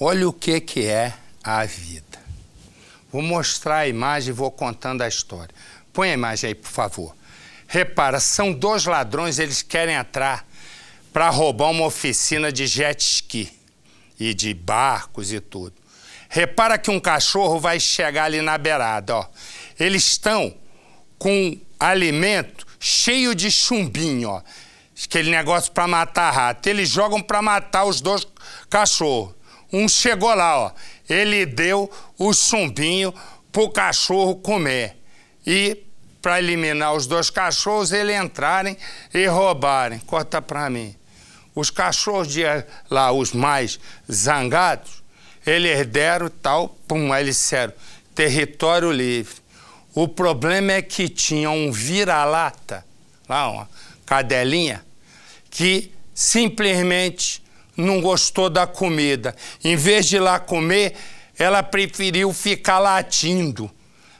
Olha o que, que é a vida. Vou mostrar a imagem e vou contando a história. Põe a imagem aí, por favor. Repara, são dois ladrões, eles querem entrar para roubar uma oficina de jet ski e de barcos e tudo. Repara que um cachorro vai chegar ali na beirada, ó. Eles estão com alimento cheio de chumbinho, ó. Aquele negócio para matar rato. Eles jogam para matar os dois cachorros. Um chegou lá, ó, ele deu o chumbinho pro cachorro comer. E para eliminar os dois cachorros, ele entrarem e roubarem. Corta para mim. Os cachorros de lá, os mais zangados, eles deram tal, pum, aí eles disseram, território livre. O problema é que tinha um vira-lata, lá uma cadelinha, que simplesmente não gostou da comida. Em vez de ir lá comer, ela preferiu ficar latindo.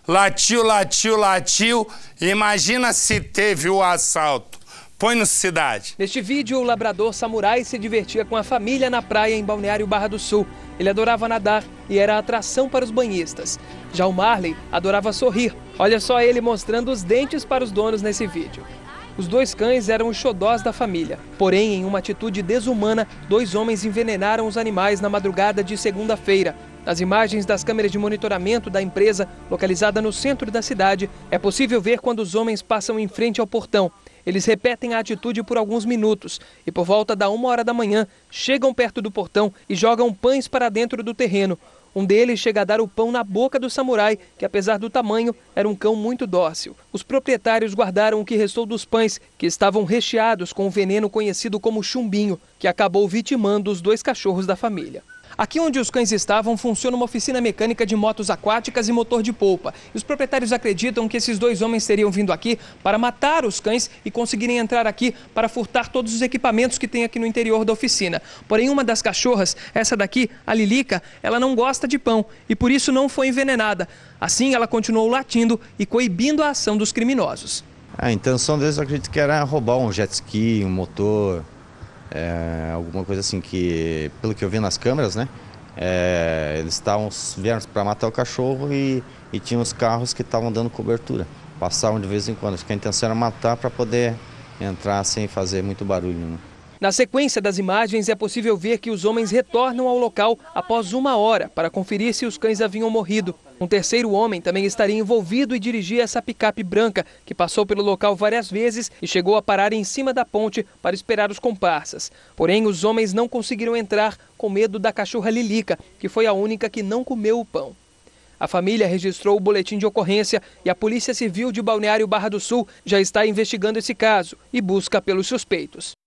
Latiu, latiu, latiu. Imagina se teve o assalto. Põe no Cidade. Neste vídeo, o labrador samurai se divertia com a família na praia em Balneário Barra do Sul. Ele adorava nadar e era atração para os banhistas. Já o Marley adorava sorrir. Olha só ele mostrando os dentes para os donos nesse vídeo. Os dois cães eram os xodós da família. Porém, em uma atitude desumana, dois homens envenenaram os animais na madrugada de segunda-feira. Nas imagens das câmeras de monitoramento da empresa, localizada no centro da cidade, é possível ver quando os homens passam em frente ao portão. Eles repetem a atitude por alguns minutos e, por volta da uma hora da manhã, chegam perto do portão e jogam pães para dentro do terreno. Um deles chega a dar o pão na boca do samurai, que apesar do tamanho, era um cão muito dócil. Os proprietários guardaram o que restou dos pães, que estavam recheados com o veneno conhecido como chumbinho, que acabou vitimando os dois cachorros da família. Aqui onde os cães estavam funciona uma oficina mecânica de motos aquáticas e motor de polpa. E os proprietários acreditam que esses dois homens teriam vindo aqui para matar os cães e conseguirem entrar aqui para furtar todos os equipamentos que tem aqui no interior da oficina. Porém, uma das cachorras, essa daqui, a Lilica, ela não gosta de pão e por isso não foi envenenada. Assim, ela continuou latindo e coibindo a ação dos criminosos. A intenção deles, eu acredito que era roubar um jet ski, um motor, é, alguma coisa assim que, pelo que eu vi nas câmeras, né? É, eles estavam vieram para matar o cachorro e, e tinha os carros que estavam dando cobertura. Passavam de vez em quando. Acho que a intenção era matar para poder entrar sem fazer muito barulho. Né? Na sequência das imagens, é possível ver que os homens retornam ao local após uma hora para conferir se os cães haviam morrido. Um terceiro homem também estaria envolvido e dirigia essa picape branca, que passou pelo local várias vezes e chegou a parar em cima da ponte para esperar os comparsas. Porém, os homens não conseguiram entrar com medo da cachorra Lilica, que foi a única que não comeu o pão. A família registrou o boletim de ocorrência e a Polícia Civil de Balneário Barra do Sul já está investigando esse caso e busca pelos suspeitos.